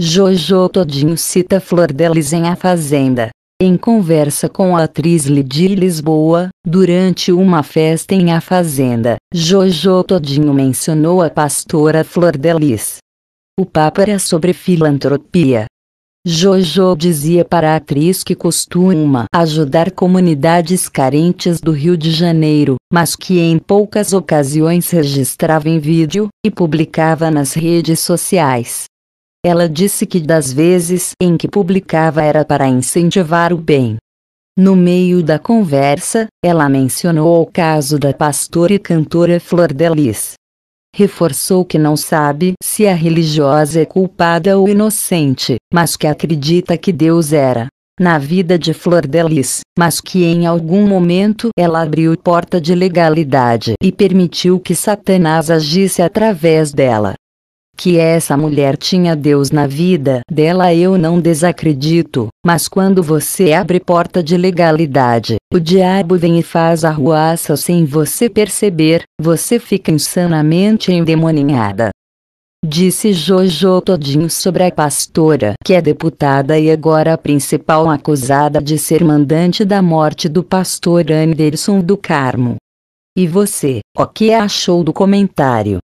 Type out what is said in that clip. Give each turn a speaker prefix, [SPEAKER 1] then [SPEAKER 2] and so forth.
[SPEAKER 1] Jojo Todinho cita Flor Delis em A Fazenda. Em conversa com a atriz Lidia Lisboa, durante uma festa em A Fazenda, Jojo Todinho mencionou a pastora Flor Delis. O papo era sobre filantropia. Jojo dizia para a atriz que costuma ajudar comunidades carentes do Rio de Janeiro, mas que em poucas ocasiões registrava em vídeo e publicava nas redes sociais. Ela disse que das vezes em que publicava era para incentivar o bem. No meio da conversa, ela mencionou o caso da pastora e cantora Flor Delis. Reforçou que não sabe se a religiosa é culpada ou inocente, mas que acredita que Deus era na vida de Flor Delis, mas que em algum momento ela abriu porta de legalidade e permitiu que Satanás agisse através dela que essa mulher tinha Deus na vida dela eu não desacredito, mas quando você abre porta de legalidade, o diabo vem e faz arruaça sem você perceber, você fica insanamente endemoninhada. Disse Jojo Todinho sobre a pastora que é deputada e agora a principal acusada de ser mandante da morte do pastor Anderson do Carmo. E você, o que achou do comentário?